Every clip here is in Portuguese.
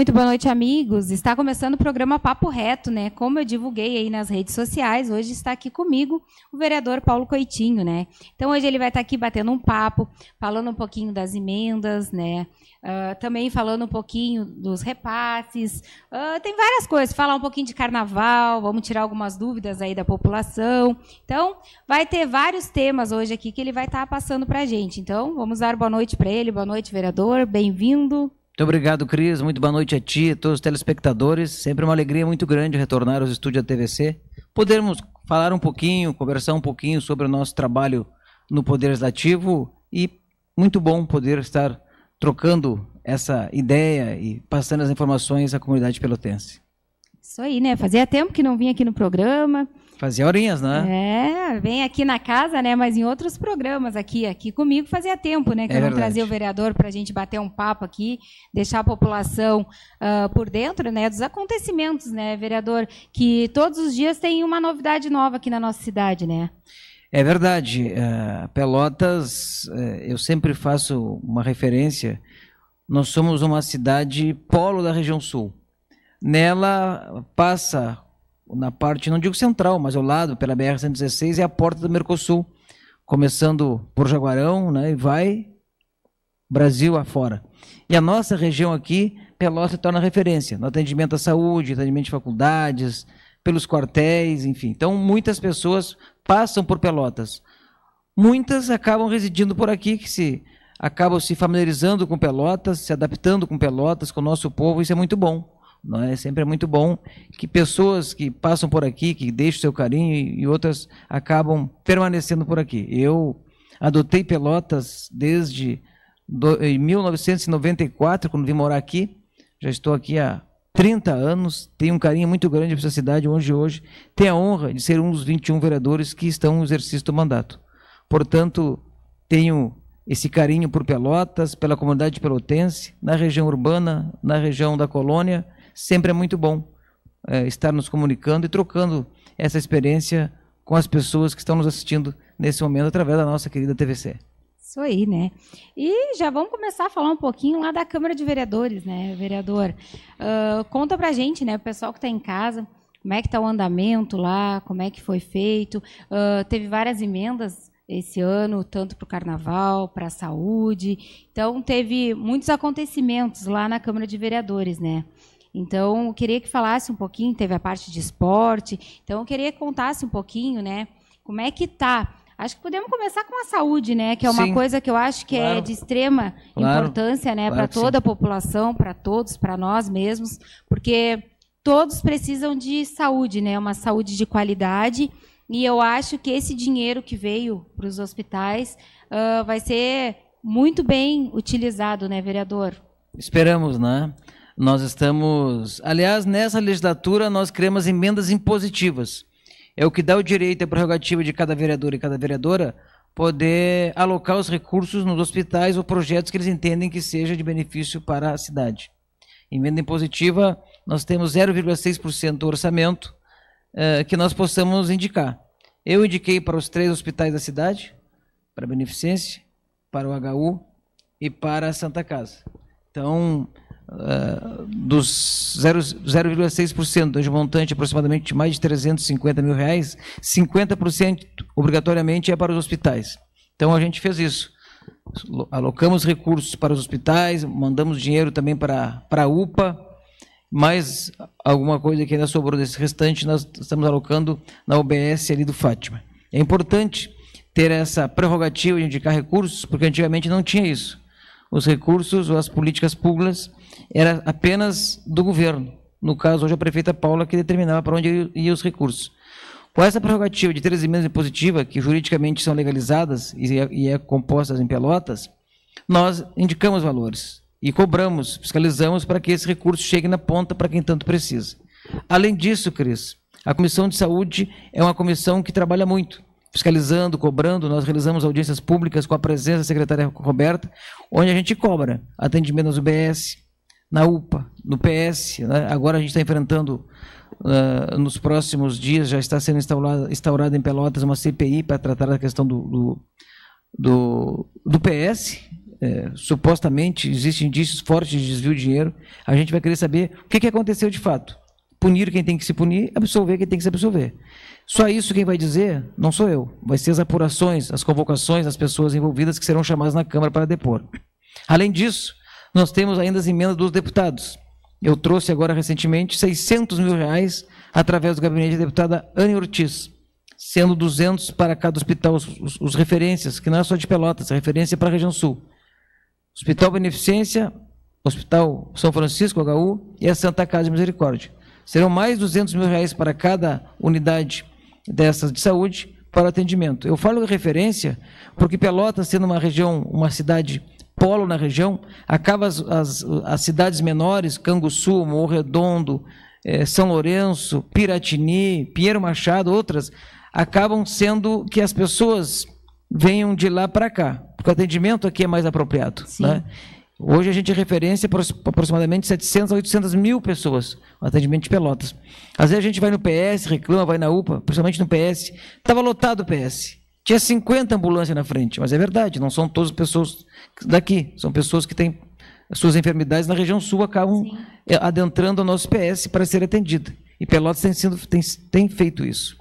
Muito boa noite, amigos. Está começando o programa Papo Reto, né? Como eu divulguei aí nas redes sociais, hoje está aqui comigo o vereador Paulo Coitinho, né? Então hoje ele vai estar tá aqui batendo um papo, falando um pouquinho das emendas, né? Uh, também falando um pouquinho dos repasses. Uh, tem várias coisas. Falar um pouquinho de carnaval, vamos tirar algumas dúvidas aí da população. Então, vai ter vários temas hoje aqui que ele vai estar tá passando para a gente. Então, vamos dar boa noite para ele. Boa noite, vereador. Bem-vindo. Muito obrigado, Cris. Muito boa noite a ti, a todos os telespectadores. Sempre uma alegria muito grande retornar aos estúdios da TVC. Podermos falar um pouquinho, conversar um pouquinho sobre o nosso trabalho no Poder Legislativo e muito bom poder estar trocando essa ideia e passando as informações à comunidade pelotense. Isso aí, né? Fazia tempo que não vinha aqui no programa. Fazia horinhas, né? É, vem aqui na casa, né? Mas em outros programas aqui, aqui comigo fazia tempo, né? Que é eu não trazia o vereador para a gente bater um papo aqui, deixar a população uh, por dentro, né? Dos acontecimentos, né, vereador? Que todos os dias tem uma novidade nova aqui na nossa cidade, né? É verdade. Uh, Pelotas, uh, eu sempre faço uma referência. Nós somos uma cidade polo da região sul. Nela passa na parte, não digo central, mas ao lado, pela BR-116, é a porta do Mercosul, começando por Jaguarão, né, e vai Brasil afora. E a nossa região aqui, Pelotas, se torna referência no atendimento à saúde, atendimento de faculdades, pelos quartéis, enfim. Então, muitas pessoas passam por Pelotas. Muitas acabam residindo por aqui, que se acabam se familiarizando com Pelotas, se adaptando com Pelotas, com o nosso povo, isso é muito bom. Não é? Sempre é muito bom que pessoas que passam por aqui, que deixam seu carinho e outras acabam permanecendo por aqui. Eu adotei Pelotas desde do, em 1994, quando vim morar aqui. Já estou aqui há 30 anos, tenho um carinho muito grande para essa cidade, onde hoje tenho a honra de ser um dos 21 vereadores que estão no exercício do mandato. Portanto, tenho esse carinho por Pelotas, pela comunidade pelotense, na região urbana, na região da colônia sempre é muito bom é, estar nos comunicando e trocando essa experiência com as pessoas que estão nos assistindo nesse momento através da nossa querida TVC. Isso aí, né? E já vamos começar a falar um pouquinho lá da Câmara de Vereadores, né, vereador? Uh, conta pra gente, né, o pessoal que está em casa, como é que está o andamento lá, como é que foi feito. Uh, teve várias emendas esse ano, tanto para o carnaval, para a saúde. Então, teve muitos acontecimentos lá na Câmara de Vereadores, né? Então, eu queria que falasse um pouquinho, teve a parte de esporte, então eu queria que contasse um pouquinho, né? Como é que tá? Acho que podemos começar com a saúde, né? Que é uma sim. coisa que eu acho que é claro. é de extrema claro. importância, né? Claro para toda sim. a população, para todos, para nós mesmos, porque todos precisam de saúde, né? Uma saúde de qualidade. E eu acho que esse dinheiro que veio para os hospitais uh, vai ser muito bem utilizado, né, vereador? Esperamos, né? Nós estamos, aliás, nessa legislatura nós criamos emendas impositivas. É o que dá o direito e a prerrogativa de cada vereador e cada vereadora poder alocar os recursos nos hospitais ou projetos que eles entendem que seja de benefício para a cidade. Emenda impositiva, nós temos 0,6% do orçamento eh, que nós possamos indicar. Eu indiquei para os três hospitais da cidade, para a Beneficência, para o HU e para a Santa Casa. Então, dos 0,6% é de montante aproximadamente mais de 350 mil reais, 50% obrigatoriamente é para os hospitais. Então a gente fez isso. Alocamos recursos para os hospitais, mandamos dinheiro também para, para a UPA, mas alguma coisa que ainda sobrou desse restante nós estamos alocando na OBS ali do Fátima. É importante ter essa prerrogativa de indicar recursos, porque antigamente não tinha isso os recursos ou as políticas públicas era apenas do governo. No caso, hoje, a prefeita Paula que determinava para onde iam os recursos. Com essa prerrogativa de três emendas impositivas, que juridicamente são legalizadas e é, e é compostas em pelotas, nós indicamos valores e cobramos, fiscalizamos para que esse recurso chegue na ponta para quem tanto precisa. Além disso, Cris, a Comissão de Saúde é uma comissão que trabalha muito fiscalizando, cobrando, nós realizamos audiências públicas com a presença da secretária Roberta, onde a gente cobra atendimento nas UBS, na UPA, no PS. Né? Agora a gente está enfrentando, uh, nos próximos dias, já está sendo instaurada, instaurada em Pelotas uma CPI para tratar da questão do, do, do, do PS. É, supostamente existem indícios fortes de desvio de dinheiro. A gente vai querer saber o que, que aconteceu de fato punir quem tem que se punir, absolver quem tem que se absolver. Só isso quem vai dizer não sou eu, vai ser as apurações, as convocações das pessoas envolvidas que serão chamadas na Câmara para depor. Além disso, nós temos ainda as emendas dos deputados. Eu trouxe agora recentemente 600 mil reais através do gabinete da deputada Anne Ortiz, sendo 200 para cada hospital, os, os, os referências, que não é só de Pelotas, a é referência é para a região sul. Hospital Beneficência, Hospital São Francisco, HU e a Santa Casa de Misericórdia. Serão mais 200 mil reais para cada unidade dessas de saúde para atendimento. Eu falo em referência porque Pelotas, sendo uma região, uma cidade polo na região, acaba as, as, as cidades menores, Canguçu, Morro Redondo, eh, São Lourenço, Piratini, Pinheiro Machado, outras, acabam sendo que as pessoas venham de lá para cá, porque o atendimento aqui é mais apropriado. Sim. Né? Hoje a gente é referência para aproximadamente 700 a 800 mil pessoas, atendimento de Pelotas. Às vezes a gente vai no PS, reclama, vai na UPA, principalmente no PS. Estava lotado o PS. Tinha 50 ambulâncias na frente, mas é verdade, não são todas pessoas daqui, são pessoas que têm suas enfermidades na região sul, acabam Sim. Eh, adentrando o nosso PS para ser atendida. E Pelotas tem, sido, tem, tem feito isso.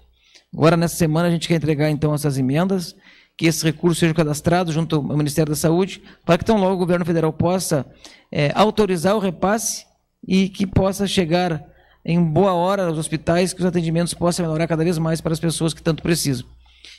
Agora, nessa semana, a gente quer entregar então essas emendas que esses recursos sejam cadastrados junto ao Ministério da Saúde, para que tão logo o governo federal possa é, autorizar o repasse e que possa chegar em boa hora aos hospitais, que os atendimentos possam melhorar cada vez mais para as pessoas que tanto precisam.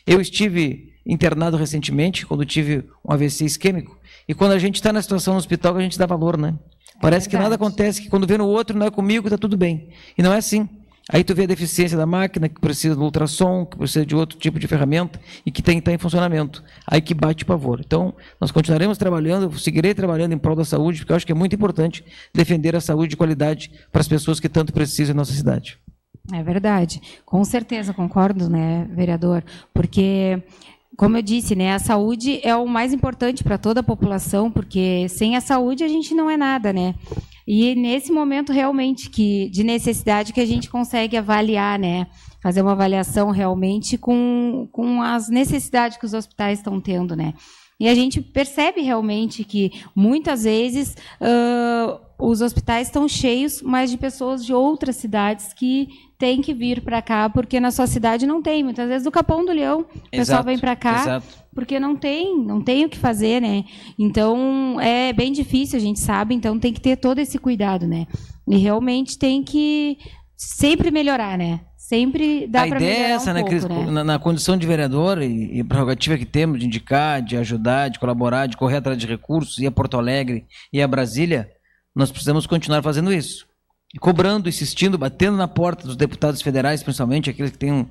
Eu estive internado recentemente, quando tive um AVC isquêmico, e quando a gente está na situação no hospital, a gente dá valor, né? Parece é que nada acontece, que quando vê no outro, não é comigo, está tudo bem. E não é assim. Aí tu vê a deficiência da máquina, que precisa de ultrassom, que precisa de outro tipo de ferramenta e que tem que tá estar em funcionamento. Aí que bate pavor. Então, nós continuaremos trabalhando, seguirei trabalhando em prol da saúde, porque eu acho que é muito importante defender a saúde de qualidade para as pessoas que tanto precisam em nossa cidade. É verdade. Com certeza, concordo, né, vereador? Porque como eu disse, né, a saúde é o mais importante para toda a população, porque sem a saúde a gente não é nada, né? E nesse momento realmente que de necessidade que a gente consegue avaliar, né? Fazer uma avaliação realmente com, com as necessidades que os hospitais estão tendo, né? E a gente percebe realmente que muitas vezes uh, os hospitais estão cheios, mas de pessoas de outras cidades que têm que vir para cá, porque na sua cidade não tem. Muitas vezes do Capão do Leão, o pessoal vem para cá. Exato porque não tem, não tem o que fazer, né? Então é bem difícil, a gente sabe, então tem que ter todo esse cuidado, né? E realmente tem que sempre melhorar, né? Sempre dá para melhorar. A ideia é essa, um né, né, Na, na, condição de vereador e, e prerrogativa que temos de indicar, de ajudar, de colaborar, de correr atrás de recursos, ir a Porto Alegre e a Brasília, nós precisamos continuar fazendo isso. E cobrando, insistindo, batendo na porta dos deputados federais, principalmente aqueles que têm um,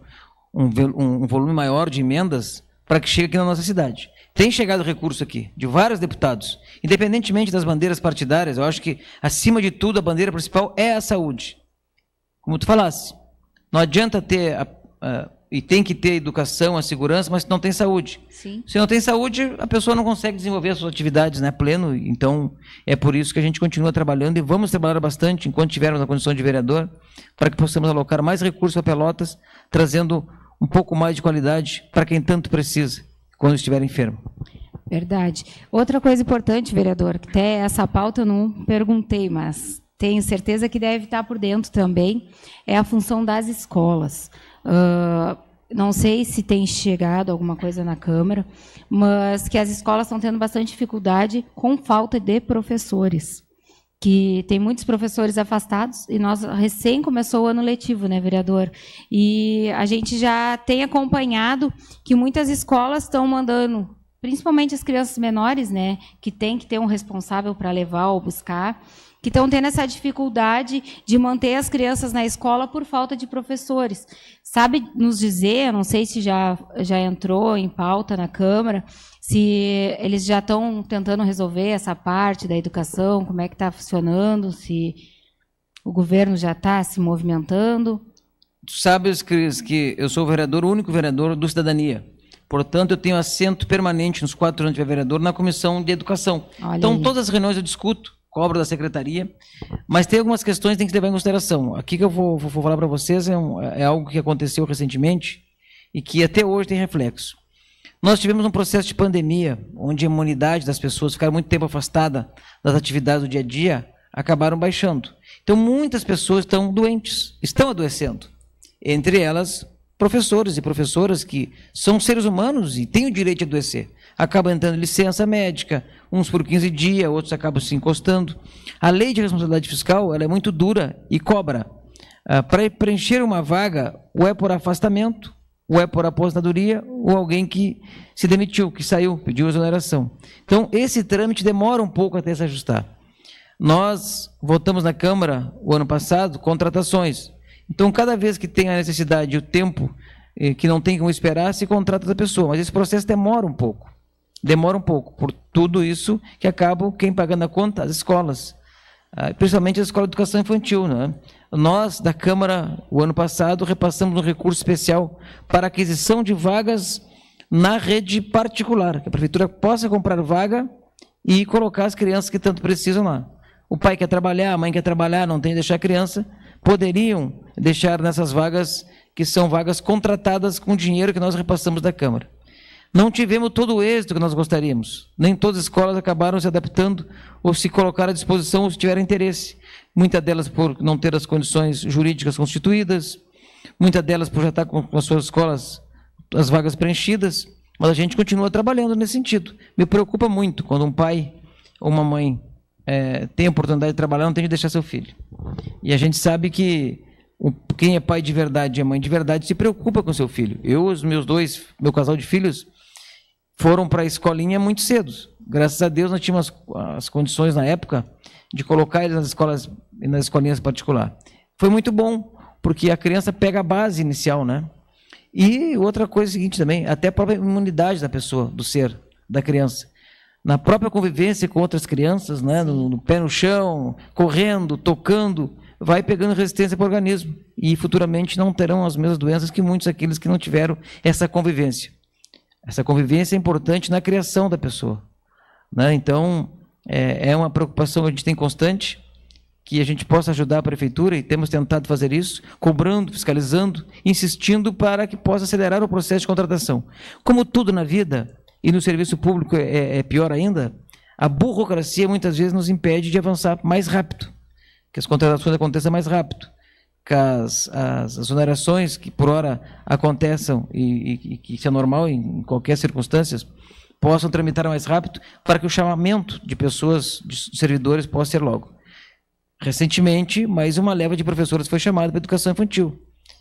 um, um volume maior de emendas, para que chegue aqui na nossa cidade. Tem chegado recurso aqui, de vários deputados. Independentemente das bandeiras partidárias, eu acho que, acima de tudo, a bandeira principal é a saúde. Como tu falasse, não adianta ter, a, a, e tem que ter a educação, a segurança, mas não tem saúde. Sim. Se não tem saúde, a pessoa não consegue desenvolver as suas atividades né, pleno. Então, é por isso que a gente continua trabalhando e vamos trabalhar bastante enquanto tivermos a condição de vereador, para que possamos alocar mais recursos a Pelotas, trazendo um pouco mais de qualidade para quem tanto precisa quando estiver enfermo. Verdade. Outra coisa importante, vereador, que até essa pauta eu não perguntei, mas tenho certeza que deve estar por dentro também, é a função das escolas. Uh, não sei se tem chegado alguma coisa na Câmara, mas que as escolas estão tendo bastante dificuldade com falta de professores que tem muitos professores afastados e nós recém começou o ano letivo, né, vereador? E a gente já tem acompanhado que muitas escolas estão mandando, principalmente as crianças menores, né, que tem que ter um responsável para levar ou buscar que estão tendo essa dificuldade de manter as crianças na escola por falta de professores. Sabe nos dizer, não sei se já, já entrou em pauta na Câmara, se eles já estão tentando resolver essa parte da educação, como é que está funcionando, se o governo já está se movimentando. Tu sabes, Cris, que eu sou o vereador, o único vereador do Cidadania. Portanto, eu tenho assento permanente nos quatro anos de vereador na Comissão de Educação. Olha então, aí. todas as reuniões eu discuto cobro da secretaria. Mas tem algumas questões que tem que levar em consideração. Aqui que eu vou, vou, vou falar para vocês é, um, é algo que aconteceu recentemente e que até hoje tem reflexo. Nós tivemos um processo de pandemia, onde a imunidade das pessoas ficaram muito tempo afastada das atividades do dia a dia, acabaram baixando. Então, muitas pessoas estão doentes, estão adoecendo. Entre elas, professores e professoras que são seres humanos e têm o direito de adoecer. Acabam entrando em licença médica, uns por 15 dias, outros acabam se encostando. A lei de responsabilidade fiscal ela é muito dura e cobra. Ah, Para preencher uma vaga, ou é por afastamento, ou é por aposentadoria, ou alguém que se demitiu, que saiu, pediu exoneração. Então, esse trâmite demora um pouco até se ajustar. Nós votamos na Câmara, o ano passado, contratações então, cada vez que tem a necessidade e o tempo eh, que não tem como esperar, se contrata a pessoa. Mas esse processo demora um pouco. Demora um pouco. Por tudo isso que acabam quem pagando a conta? As escolas. Ah, principalmente a Escola de Educação Infantil. Né? Nós, da Câmara, o ano passado, repassamos um recurso especial para aquisição de vagas na rede particular, que a prefeitura possa comprar vaga e colocar as crianças que tanto precisam lá. O pai quer trabalhar, a mãe quer trabalhar, não tem que deixar a criança, poderiam deixar nessas vagas, que são vagas contratadas com dinheiro que nós repassamos da Câmara. Não tivemos todo o êxito que nós gostaríamos. Nem todas as escolas acabaram se adaptando ou se colocaram à disposição ou se tiveram interesse. Muitas delas por não ter as condições jurídicas constituídas, muitas delas por já estar com as suas escolas, as vagas preenchidas, mas a gente continua trabalhando nesse sentido. Me preocupa muito quando um pai ou uma mãe é, tem a oportunidade de trabalhar, não tem de deixar seu filho. E a gente sabe que o, quem é pai de verdade e é mãe de verdade se preocupa com seu filho. Eu, os meus dois, meu casal de filhos, foram para a escolinha muito cedo. Graças a Deus nós tínhamos as, as condições na época de colocar eles nas escolas e nas escolinhas particular. Foi muito bom, porque a criança pega a base inicial, né? E outra coisa é seguinte também, até a própria imunidade da pessoa, do ser, da criança na própria convivência com outras crianças, né, no, no, pé no chão, correndo, tocando, vai pegando resistência para o organismo e futuramente não terão as mesmas doenças que muitos aqueles que não tiveram essa convivência. Essa convivência é importante na criação da pessoa. Né? Então, é, é uma preocupação que a gente tem constante, que a gente possa ajudar a prefeitura, e temos tentado fazer isso, cobrando, fiscalizando, insistindo para que possa acelerar o processo de contratação. Como tudo na vida, e no serviço público é, é, é pior ainda, a burocracia muitas vezes nos impede de avançar mais rápido, que as contratações aconteçam mais rápido, que as, as, as onerações que por hora aconteçam e, e, que isso é normal em, em qualquer circunstância, possam tramitar mais rápido para que o chamamento de pessoas, de servidores, possa ser logo. Recentemente, mais uma leva de professores foi chamada para educação infantil.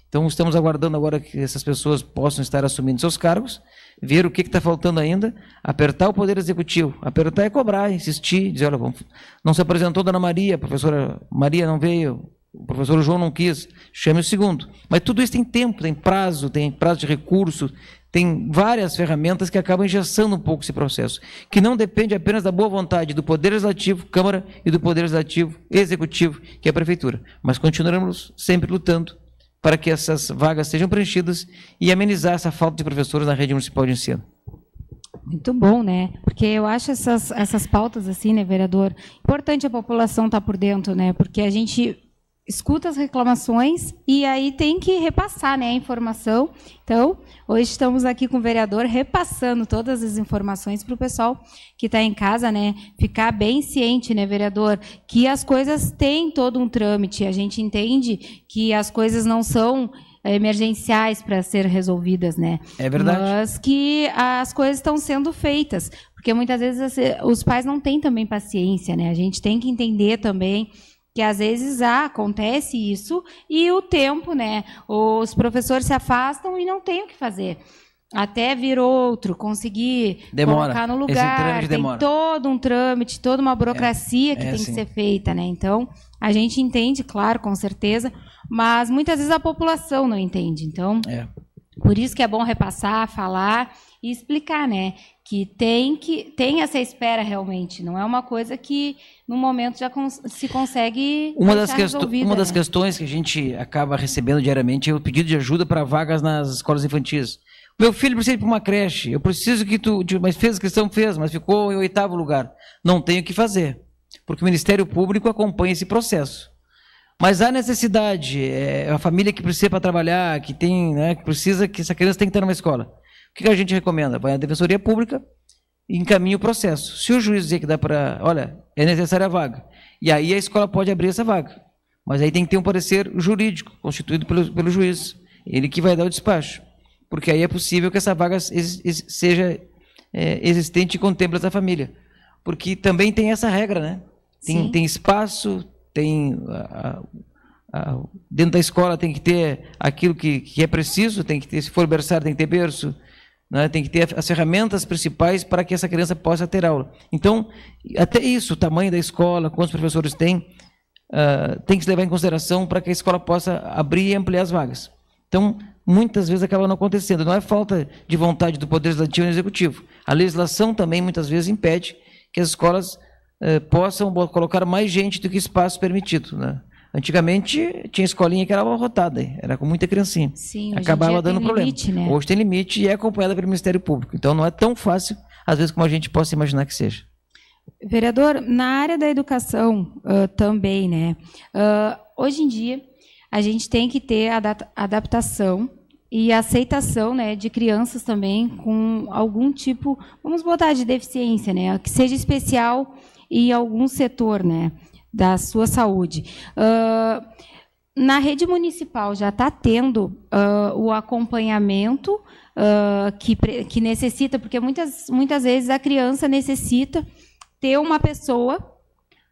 Então, estamos aguardando agora que essas pessoas possam estar assumindo seus cargos ver o que está faltando ainda, apertar o Poder Executivo, apertar é cobrar, insistir, dizer, olha, vamos, não se apresentou Dona Maria, a professora Maria não veio, o professor João não quis, chame o segundo. Mas tudo isso tem tempo, tem prazo, tem prazo de recurso, tem várias ferramentas que acabam engessando um pouco esse processo, que não depende apenas da boa vontade do Poder Legislativo, Câmara, e do Poder Legislativo Executivo, que é a Prefeitura. Mas continuaremos sempre lutando para que essas vagas sejam preenchidas e amenizar essa falta de professores na rede municipal de ensino. Muito bom, né? Porque eu acho essas, essas pautas assim, né, vereador? Importante a população estar tá por dentro, né? Porque a gente escuta as reclamações e aí tem que repassar né, a informação. Então, hoje estamos aqui com o vereador repassando todas as informações para o pessoal que está em casa, né? Ficar bem ciente, né, vereador, que as coisas têm todo um trâmite. A gente entende que as coisas não são eh, emergenciais para ser resolvidas, né? É verdade. Mas que as coisas estão sendo feitas, porque muitas vezes eh, os pais não têm também paciência, né? A gente tem que entender também que às vezes ah, acontece isso e o tempo, né? Os professores se afastam e não tem o que fazer até vir outro, conseguir demora. colocar no lugar. Tem demora. todo um trâmite, toda uma burocracia é, que é tem assim. que ser feita, né? Então, a gente entende, claro, com certeza, mas muitas vezes a população não entende. Então, é. Por isso que é bom repassar, falar e explicar, né? Que tem que tem essa espera realmente, não é uma coisa que no momento já cons se consegue. Uma das, uma das né? questões que a gente acaba recebendo diariamente é o pedido de ajuda para vagas nas escolas infantis. Meu filho precisa ir para uma creche, eu preciso que tu. Mas fez a questão, fez, mas ficou em oitavo lugar. Não tenho o que fazer, porque o Ministério Público acompanha esse processo. Mas há necessidade, é uma família que precisa para trabalhar, que tem, né, que precisa, que essa criança tem que estar numa escola. O que a gente recomenda? Vai à Defensoria Pública e encaminha o processo. Se o juiz dizer que dá para, olha, é necessária a vaga, e aí a escola pode abrir essa vaga. Mas aí tem que ter um parecer jurídico, constituído pelo, pelo juiz. Ele que vai dar o despacho. Porque aí é possível que essa vaga ex, ex, seja é, existente e contemple essa família. Porque também tem essa regra, né? Tem, Sim. tem espaço, tem a, a, dentro da escola tem que ter aquilo que, que, é preciso, tem que ter, se for berçário tem que ter berço, né? tem que ter as ferramentas principais para que essa criança possa ter aula. Então, até isso, o tamanho da escola, quantos professores tem, uh, tem que se levar em consideração para que a escola possa abrir e ampliar as vagas. Então, muitas vezes acaba não acontecendo. Não é falta de vontade do Poder Legislativo e Executivo. A legislação também, muitas vezes, impede que as escolas eh, possam colocar mais gente do que espaço permitido, né? Antigamente tinha escolinha que era abarrotada, era com muita criancinha. Sim, Acabava dando problema. Limite, né? Hoje tem limite e é acompanhada pelo Ministério Público. Então não é tão fácil, às vezes, como a gente possa imaginar que seja. Vereador, na área da educação uh, também, né? Uh, hoje em dia, a gente tem que ter adaptação e a aceitação né, de crianças também com algum tipo, vamos botar de deficiência, né, que seja especial em algum setor né, da sua saúde. Uh, na rede municipal já está tendo uh, o acompanhamento uh, que, que necessita, porque muitas, muitas vezes a criança necessita ter uma pessoa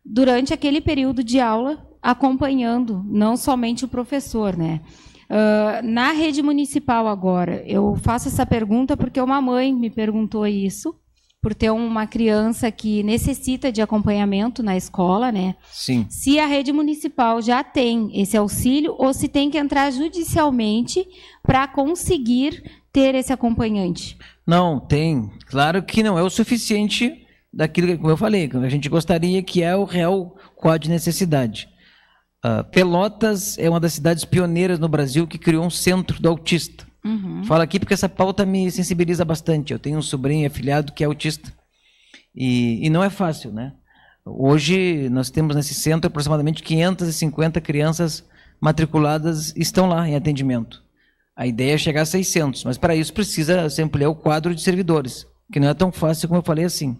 durante aquele período de aula acompanhando, não somente o professor, né? Ah, na rede municipal agora, eu faço essa pergunta porque uma mãe me perguntou isso, por ter uma criança que necessita de acompanhamento na escola, né? Sim. Se a rede municipal já tem esse auxílio ou se tem que entrar judicialmente para conseguir ter esse acompanhante. Não, tem. Claro que não é o suficiente daquilo que, como eu falei, que a gente gostaria que é o real quadro de necessidade. Uh, Pelotas é uma das cidades pioneiras no Brasil que criou um centro do autista. Uhum. Falo aqui porque essa pauta me sensibiliza bastante. Eu tenho um sobrinho afilhado que é autista. E, e não é fácil, né? Hoje nós temos nesse centro aproximadamente 550 crianças matriculadas estão lá em atendimento. A ideia é chegar a 600, mas para isso precisa se ampliar o quadro de servidores, que não é tão fácil como eu falei assim.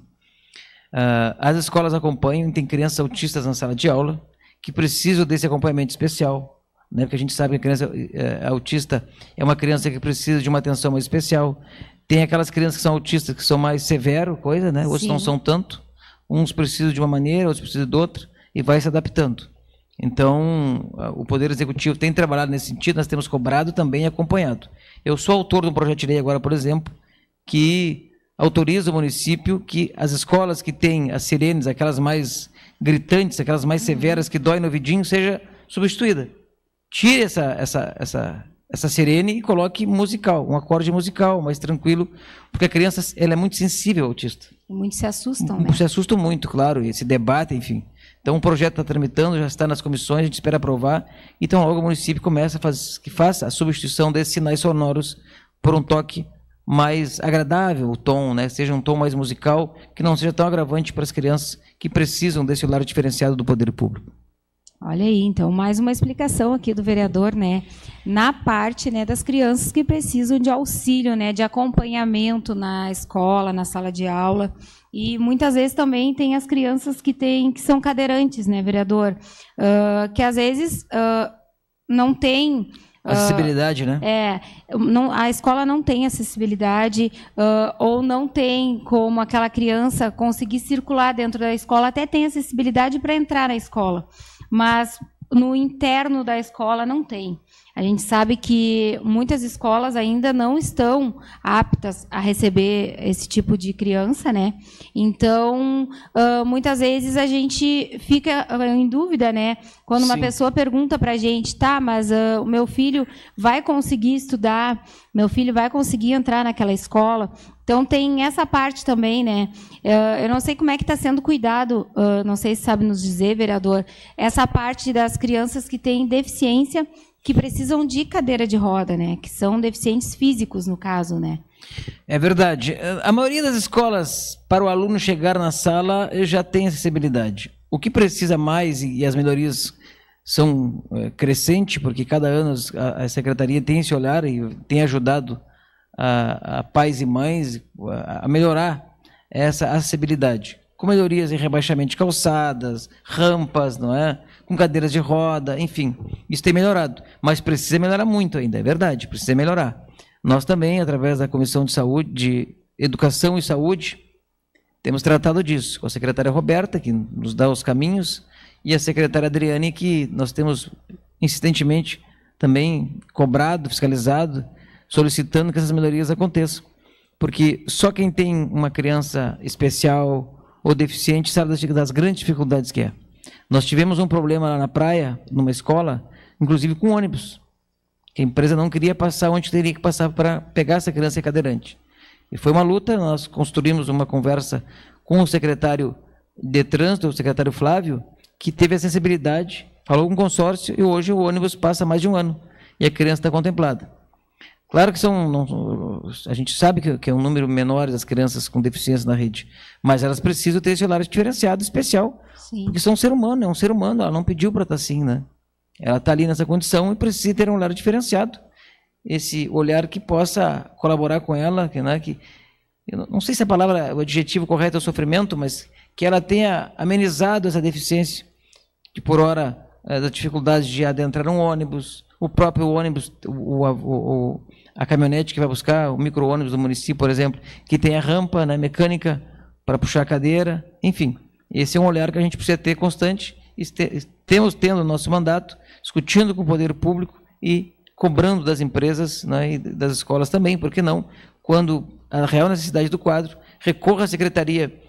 Uh, as escolas acompanham, tem crianças autistas na sala de aula, que precisam desse acompanhamento especial, né? porque a gente sabe que a criança é, é, autista é uma criança que precisa de uma atenção mais especial. Tem aquelas crianças que são autistas que são mais severo, coisa, né? outros não são tanto. Uns precisam de uma maneira, outros precisam de outra, e vai se adaptando. Então, o Poder Executivo tem trabalhado nesse sentido, nós temos cobrado também e acompanhado. Eu sou autor de um projeto de lei agora, por exemplo, que autoriza o município que as escolas que têm as sirenes, aquelas mais gritantes, aquelas mais uhum. severas que dói no vidinho, seja substituída. Tire essa, essa, essa, essa sirene e coloque musical, um acorde musical, mais tranquilo, porque a criança ela é muito sensível ao autista. Muitos se assustam, né? Se assustam muito, claro, e se debate, enfim. Então o projeto está tramitando, já está nas comissões, a gente espera aprovar. Então logo o município começa a fazer, que faça a substituição desses sinais sonoros por um toque mais agradável, o tom, né? Seja um tom mais musical, que não seja tão agravante para as crianças que precisam desse olhar diferenciado do poder público. Olha aí, então, mais uma explicação aqui do vereador, né? Na parte né, das crianças que precisam de auxílio, né? De acompanhamento na escola, na sala de aula. E muitas vezes também tem as crianças que têm, que são cadeirantes, né, vereador? Uh, que às vezes uh, não tem ah, acessibilidade, uh, né? É, não, a escola não tem acessibilidade uh, ou não tem como aquela criança conseguir circular dentro da escola, até tem acessibilidade para entrar na escola, mas no interno da escola não tem. A gente sabe que muitas escolas ainda não estão aptas a receber esse tipo de criança, né? Então, ah, muitas vezes a gente fica ah, em dúvida, né? Quando uma pessoa pergunta para a gente, tá, mas uh, o meu filho vai conseguir estudar, meu filho vai conseguir entrar naquela escola. Então tem essa parte também, né? Eu não sei como é que está sendo cuidado, não sei se sabe nos dizer, vereador, essa parte das crianças que têm deficiência que precisam de cadeira de roda, né? Que são deficientes físicos, no caso, né? É verdade. A maioria das escolas, para o aluno chegar na sala, já tem acessibilidade. O que precisa mais, e as melhorias são é, crescentes, porque cada ano a secretaria tem esse olhar e tem ajudado a, a pais e mães a melhorar essa acessibilidade, com melhorias em rebaixamento de calçadas, rampas, não é? com cadeiras de roda, enfim. Isso tem melhorado, mas precisa melhorar muito ainda, é verdade, precisa melhorar. Nós também, através da Comissão de Saúde, de Educação e Saúde, temos tratado disso com a secretária Roberta, que nos dá os caminhos, e a secretária Adriane, que nós temos insistentemente também cobrado, fiscalizado, solicitando que essas melhorias aconteçam. Porque só quem tem uma criança especial ou deficiente sabe das, das grandes dificuldades que é. Nós tivemos um problema lá na praia, numa escola, inclusive com ônibus. A empresa não queria passar onde teria que passar para pegar essa criança cadeirante. E foi uma luta, nós construímos uma conversa com o secretário de trânsito, o secretário Flávio, que teve a sensibilidade, falou com o consórcio e hoje o ônibus passa mais de um ano e a criança está contemplada. Claro que são, não, a gente sabe que, que, é um número menor das crianças com deficiência na rede, mas elas precisam ter esse olhar diferenciado, especial, Sim. porque são um ser humano, é um ser humano, ela não pediu para estar tá assim, né? Ela está ali nessa condição e precisa ter um olhar diferenciado, esse olhar que possa colaborar com ela, que, né, que não sei se a palavra, o adjetivo correto é o sofrimento, mas que ela tenha amenizado essa deficiência, que por hora, é, da dificuldade de adentrar um ônibus, o próprio ônibus, o, o, a caminhonete que vai buscar, o micro-ônibus do município, por exemplo, que tem a rampa né, mecânica para puxar a cadeira, enfim. Esse é um olhar que a gente precisa ter constante, temos tendo o nosso mandato, discutindo com o poder público e cobrando das empresas né, e das escolas também, porque não, quando a real necessidade do quadro, recorra à Secretaria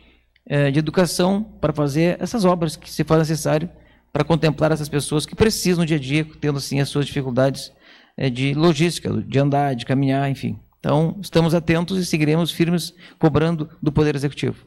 eh, de Educação para fazer essas obras que se faz necessário para contemplar essas pessoas que precisam no dia a dia, tendo assim as suas dificuldades eh, de logística, de andar, de caminhar, enfim. Então, estamos atentos e seguiremos firmes cobrando do Poder Executivo.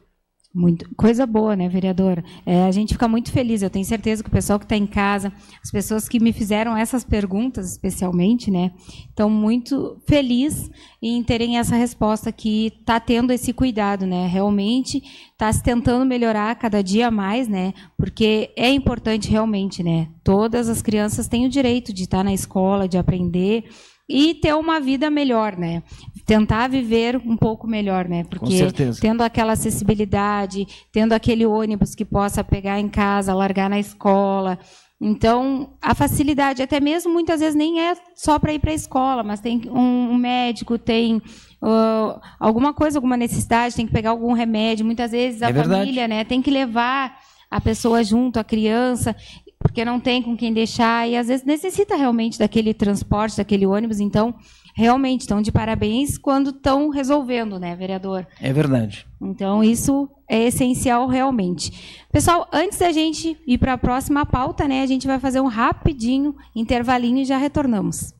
Muito, coisa boa, né, vereadora? É, a gente fica muito feliz. Eu tenho certeza que o pessoal que está em casa, as pessoas que me fizeram essas perguntas, especialmente, né, estão muito felizes em terem essa resposta que está tendo esse cuidado, né? Realmente está se tentando melhorar cada dia mais, né? Porque é importante realmente, né? Todas as crianças têm o direito de estar tá na escola, de aprender, e ter uma vida melhor, né? Tentar viver um pouco melhor, né? Porque tendo aquela acessibilidade, tendo aquele ônibus que possa pegar em casa, largar na escola. Então, a facilidade, até mesmo muitas vezes nem é só para ir para a escola, mas tem um, um médico, tem uh, alguma coisa, alguma necessidade, tem que pegar algum remédio. Muitas vezes a é família, né, tem que levar a pessoa junto, a criança porque não tem com quem deixar e às vezes necessita realmente daquele transporte, daquele ônibus. Então, realmente estão de parabéns quando estão resolvendo, né, vereador? É verdade. Então, isso é essencial realmente. Pessoal, antes da gente ir para a próxima pauta, né, a gente vai fazer um rapidinho intervalinho e já retornamos.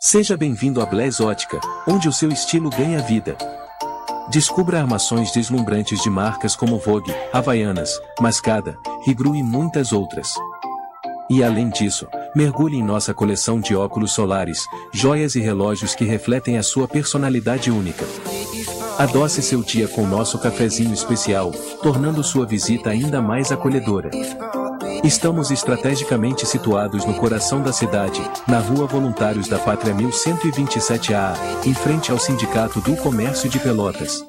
Seja bem-vindo à Blaze Ótica, onde o seu estilo ganha vida. Descubra armações deslumbrantes de marcas como Vogue, Havaianas, Mascada, Rigru e muitas outras. E além disso, mergulhe em nossa coleção de óculos solares, joias e relógios que refletem a sua personalidade única. Adoce seu dia com nosso cafezinho especial, tornando sua visita ainda mais acolhedora. Estamos estrategicamente situados no coração da cidade, na Rua Voluntários da Pátria 1127A, em frente ao Sindicato do Comércio de Pelotas.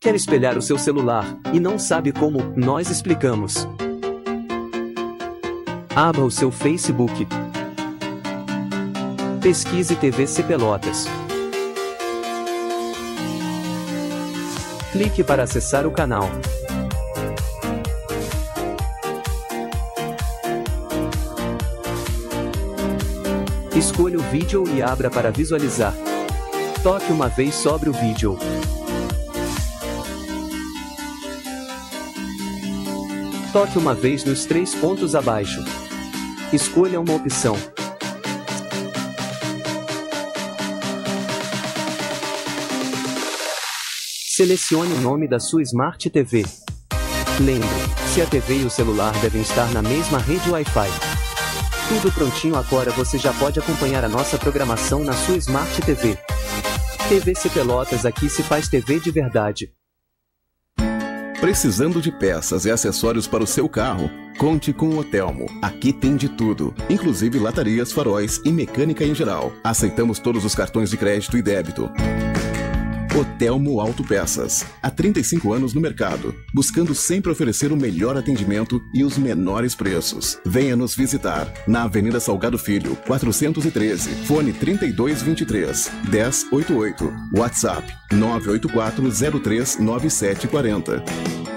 Quer espelhar o seu celular e não sabe como? Nós explicamos. Aba o seu Facebook. Pesquise TVC Pelotas. Clique para acessar o canal. Escolha o vídeo e abra para visualizar. Toque uma vez sobre o vídeo. Toque uma vez nos três pontos abaixo. Escolha uma opção. Selecione o nome da sua Smart TV. Lembre-se, a TV e o celular devem estar na mesma rede Wi-Fi. Tudo prontinho agora você já pode acompanhar a nossa programação na sua Smart TV. TV C Pelotas aqui se faz TV de verdade. Precisando de peças e acessórios para o seu carro? Conte com o Otelmo. Aqui tem de tudo, inclusive latarias, faróis e mecânica em geral. Aceitamos todos os cartões de crédito e débito. Otelmo Peças Há 35 anos no mercado, buscando sempre oferecer o melhor atendimento e os menores preços. Venha nos visitar na Avenida Salgado Filho, 413, fone 3223 1088, WhatsApp 984039740.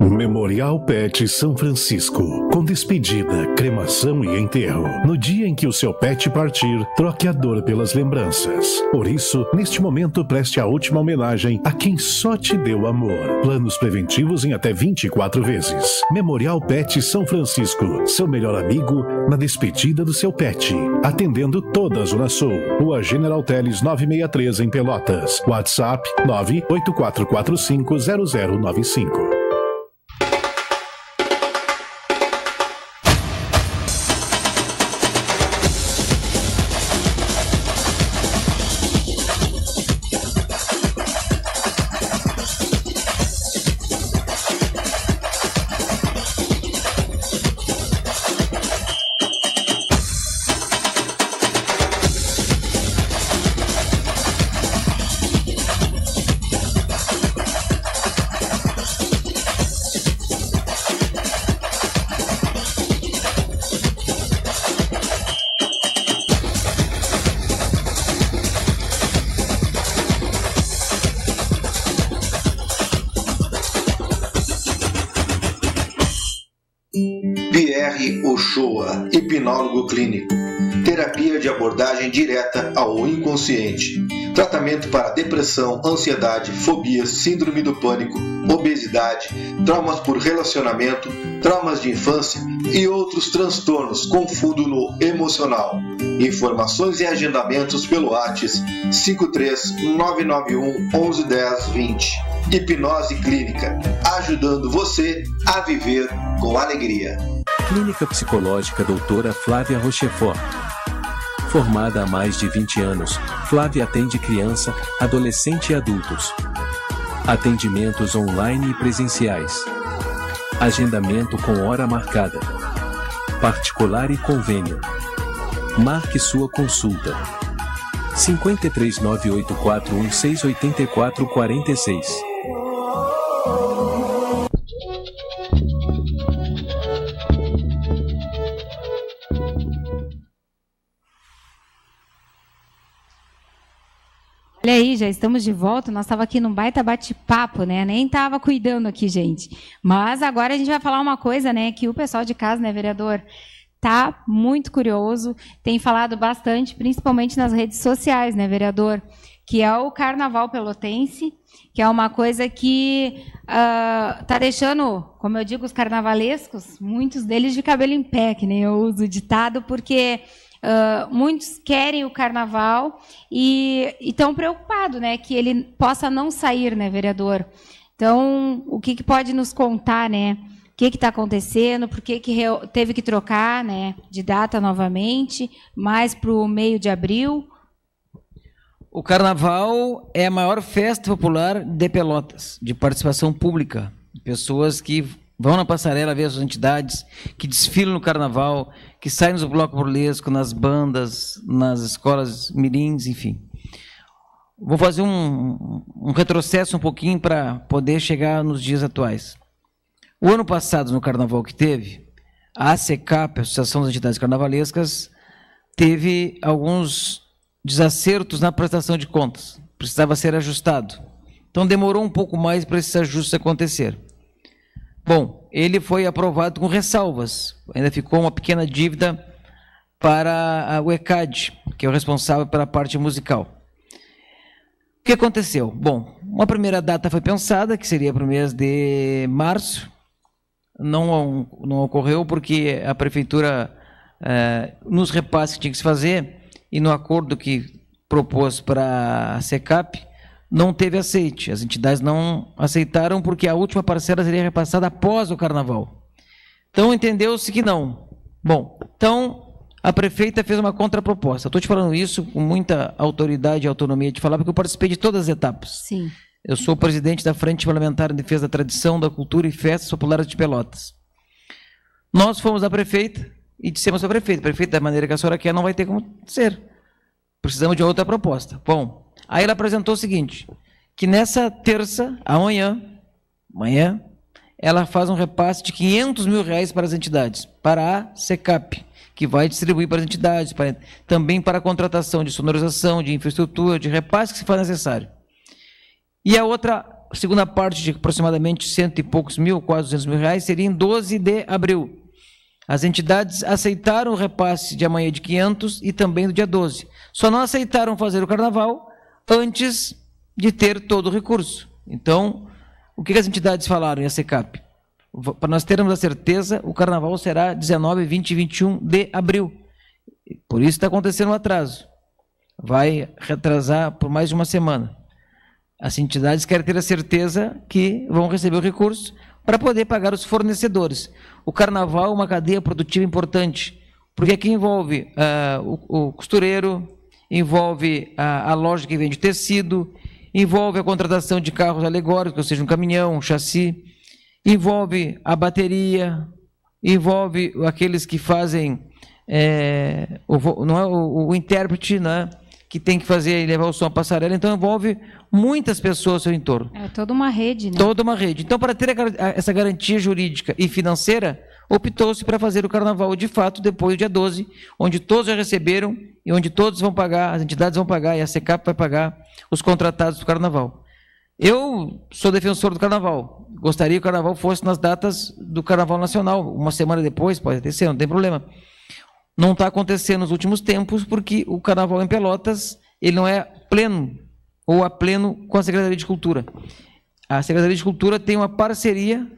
Memorial Pet São Francisco. Com despedida, cremação e enterro. No dia em que o seu pet partir, troque a dor pelas lembranças. Por isso, neste momento, preste a última homenagem a quem só te deu amor. Planos preventivos em até 24 vezes. Memorial Pet São Francisco. Seu melhor amigo na despedida do seu pet. Atendendo toda a Zona Sul. Rua General Teles 963 em Pelotas. WhatsApp 984450095. clínico, terapia de abordagem direta ao inconsciente, tratamento para depressão, ansiedade, fobia, síndrome do pânico, obesidade, traumas por relacionamento, traumas de infância e outros transtornos com no emocional. Informações e agendamentos pelo ATS 53991 1110 Hipnose Clínica, ajudando você a viver com alegria. Clínica Psicológica Doutora Flávia Rochefort. Formada há mais de 20 anos, Flávia atende criança, adolescente e adultos. Atendimentos online e presenciais. Agendamento com hora marcada. Particular e convênio. Marque sua consulta. 53984168446 Olha aí, já estamos de volta. Nós estava aqui num baita bate-papo, né? Nem estava cuidando aqui, gente. Mas agora a gente vai falar uma coisa, né? Que o pessoal de casa, né, vereador, tá muito curioso, tem falado bastante, principalmente nas redes sociais, né, vereador? Que é o Carnaval Pelotense, que é uma coisa que uh, tá deixando, como eu digo, os carnavalescos, muitos deles de cabelo em pé, que nem eu uso o ditado, porque ah, muitos querem o carnaval e estão preocupados, né, que ele possa não sair, né, vereador? Então, o que, que pode nos contar, né? O que está acontecendo? Por que, que teve que trocar, né, de data novamente, mais para o meio de abril? O Carnaval é a maior festa popular de Pelotas, de participação pública. Pessoas que vão na passarela ver as entidades que desfilam no carnaval, que saem nos blocos burlesco, nas bandas, nas escolas mirins, enfim. Vou fazer um, um retrocesso um pouquinho para poder chegar nos dias atuais. O ano passado, no carnaval que teve, a ACCAP, a Associação das Entidades Carnavalescas, teve alguns desacertos na prestação de contas. Precisava ser ajustado. Então demorou um pouco mais para esses ajustes acontecer. Bom, ele foi aprovado com ressalvas. Ainda ficou uma pequena dívida para o ECAD, que é o responsável pela parte musical. O que aconteceu? Bom, uma primeira data foi pensada, que seria para o mês de março. Não, não ocorreu porque a prefeitura, eh, nos repasses que tinha que se fazer e no acordo que propôs para a SECAP, não teve aceite. As entidades não aceitaram porque a última parcela seria repassada após o carnaval. Então entendeu-se que não. Bom, então a prefeita fez uma contraproposta. Estou te falando isso com muita autoridade e autonomia de falar, porque eu participei de todas as etapas. Sim. Eu sou presidente da Frente Parlamentar em Defesa da Tradição, da Cultura e Festas Populares de Pelotas. Nós fomos à prefeita e dissemos à prefeita: prefeita, da maneira que a senhora quer, não vai ter como ser. Precisamos de outra proposta. Bom, Aí ela apresentou o seguinte: que nessa terça, amanhã, amanhã, ela faz um repasse de 500 mil reais para as entidades, para a SECAP, que vai distribuir para as entidades, para, também para a contratação de sonorização, de infraestrutura, de repasse que se faz necessário. E a outra, segunda parte, de aproximadamente cento e poucos mil, quase 200 mil reais, seria em 12 de abril. As entidades aceitaram o repasse de amanhã de 500 e também do dia 12. Só não aceitaram fazer o carnaval antes de ter todo o recurso. Então, o que as entidades falaram em a SECAP? Para nós termos a certeza, o carnaval será 19, 20 e 21 de abril. Por isso está acontecendo um atraso. Vai retrasar por mais de uma semana. As entidades querem ter a certeza que vão receber o recurso para poder pagar os fornecedores. O carnaval é uma cadeia produtiva importante, porque aqui é envolve uh, o, o costureiro, envolve a, a loja que vende tecido, envolve a contratação de carros alegóricos, ou seja, um caminhão, um chassi, envolve a bateria, envolve aqueles que fazem é, o, não é, o, o intérprete, né? que tem que fazer e levar o som à passarela, então envolve muitas pessoas ao seu entorno. É toda uma rede, né? Toda uma rede. Então, para ter a, essa garantia jurídica e financeira, optou-se para fazer o carnaval de fato depois do dia 12, onde todos já receberam e onde todos vão pagar, as entidades vão pagar e a SECAP vai pagar os contratados do carnaval. Eu sou defensor do carnaval. Gostaria que o carnaval fosse nas datas do carnaval nacional, uma semana depois, pode acontecer, não tem problema. Não está acontecendo nos últimos tempos porque o carnaval em Pelotas ele não é pleno ou a pleno com a Secretaria de Cultura. A Secretaria de Cultura tem uma parceria,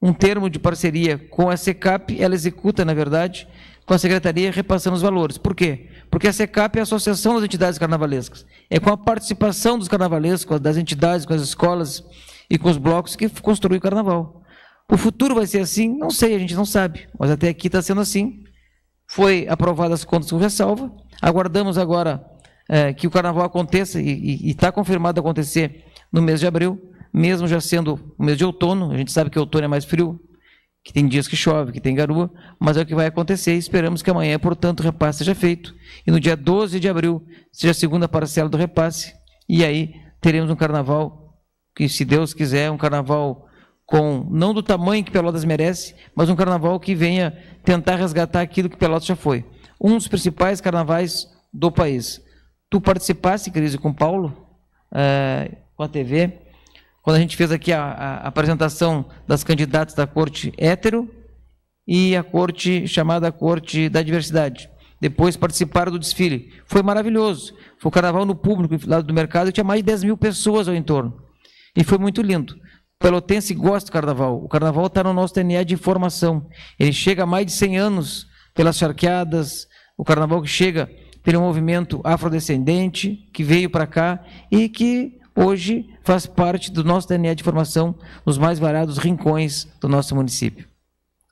um termo de parceria com a SECAP, ela executa, na verdade, com a secretaria repassando os valores. Por quê? Porque a SECAP é a Associação das Entidades Carnavalescas. É com a participação dos carnavalescos, das entidades, com as escolas e com os blocos que construi o carnaval. O futuro vai ser assim? Não sei, a gente não sabe. Mas até aqui está sendo assim. Foi aprovadas as contas com ressalva. Aguardamos agora é, que o carnaval aconteça e está confirmado acontecer no mês de abril, mesmo já sendo o mês de outono. A gente sabe que outono é mais frio, que tem dias que chove, que tem garoa, mas é o que vai acontecer. Esperamos que amanhã, portanto, o repasse seja feito e no dia 12 de abril seja a segunda parcela do repasse e aí teremos um carnaval que, se Deus quiser, um carnaval com não do tamanho que Pelotas merece, mas um carnaval que venha tentar resgatar aquilo que Pelotas já foi. Um dos principais carnavais do país. Tu participasse, Cris, com Paulo, uh, com a TV, quando a gente fez aqui a, a apresentação das candidatas da corte hétero e a corte chamada corte da diversidade. Depois participaram do desfile. Foi maravilhoso. Foi o carnaval no público, lá lado do mercado, tinha mais de 10 mil pessoas ao entorno. E foi muito lindo. pelotense gosta do carnaval. O carnaval está no nosso DNA de formação. Ele chega há mais de 100 anos pelas charqueadas, o carnaval que chega pelo movimento afrodescendente, que veio para cá e que hoje faz parte do nosso DNA de formação nos mais variados rincões do nosso município.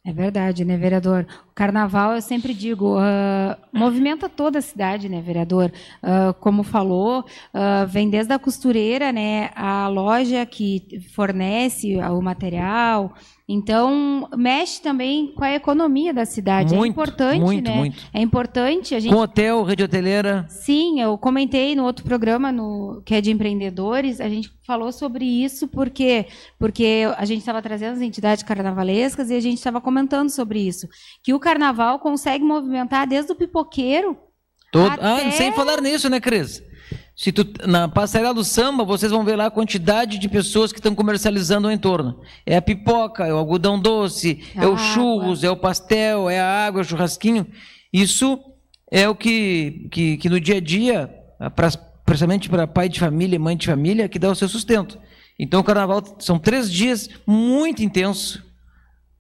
É verdade, né, vereador? O carnaval, eu sempre digo, uh, movimenta toda a cidade, né, vereador? Uh, como falou, uh, vem desde a costureira, né, a loja que fornece o material, então, mexe também com a economia da cidade. É muito, é importante, muito, né? Muito. É importante a gente. Com hotel, rede hoteleira. Sim, eu comentei no outro programa, no que é de empreendedores, a gente falou sobre isso porque, porque a gente estava trazendo as entidades carnavalescas e a gente estava comentando sobre isso. Que o carnaval consegue movimentar desde o pipoqueiro. Todo... Até... Ah, sem falar nisso, né, Cris? Se tu, na passarela do samba, vocês vão ver lá a quantidade de pessoas que estão comercializando o entorno. É a pipoca, é o algodão doce, é, é o churros, é o pastel, é a água, é o churrasquinho. Isso é o que, que, que no dia a dia, ah, pra, principalmente para pai de família, mãe de família, que dá o seu sustento. Então o carnaval são três dias muito intensos.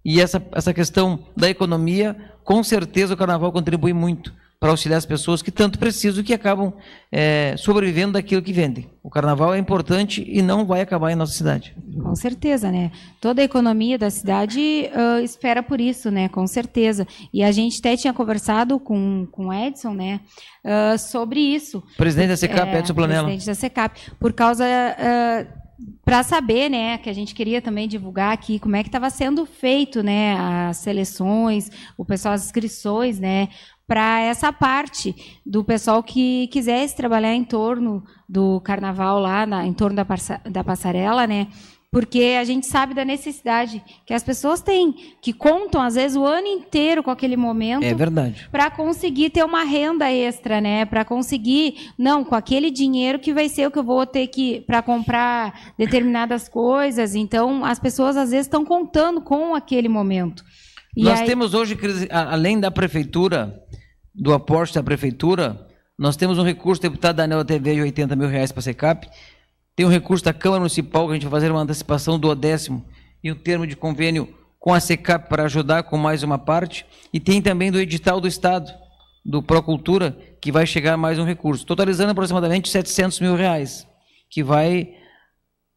E essa, essa questão da economia, com certeza o carnaval contribui muito para auxiliar as pessoas que tanto precisam que acabam é, sobrevivendo daquilo que vendem. O carnaval é importante e não vai acabar em nossa cidade. Com certeza, né? Toda a economia da cidade uh, espera por isso, né? Com certeza. E a gente até tinha conversado com, com o Edson, né? Uh, sobre isso. Presidente da SECAP, é, Edson Planela. Presidente da SECAP. Por causa... Uh, para saber, né, que a gente queria também divulgar aqui como é que estava sendo feito, né, as seleções, o pessoal as inscrições, né, para essa parte do pessoal que quisesse trabalhar em torno do carnaval lá, na, em torno da, da passarela, né? Porque a gente sabe da necessidade que as pessoas têm, que contam às vezes o ano inteiro com aquele momento. É verdade. Para conseguir ter uma renda extra, né? Para conseguir, não, com aquele dinheiro que vai ser o que eu vou ter que para comprar determinadas coisas. Então, as pessoas às vezes estão contando com aquele momento. E Nós aí... temos hoje, além da prefeitura, do aporte da prefeitura, nós temos um recurso deputado Daniel TV de 80 mil reais para a SECAP, tem um recurso da Câmara Municipal que a gente vai fazer uma antecipação do décimo e um termo de convênio com a SECAP para ajudar com mais uma parte, e tem também do edital do Estado, do Procultura, que vai chegar mais um recurso, totalizando aproximadamente 700 mil reais, que vai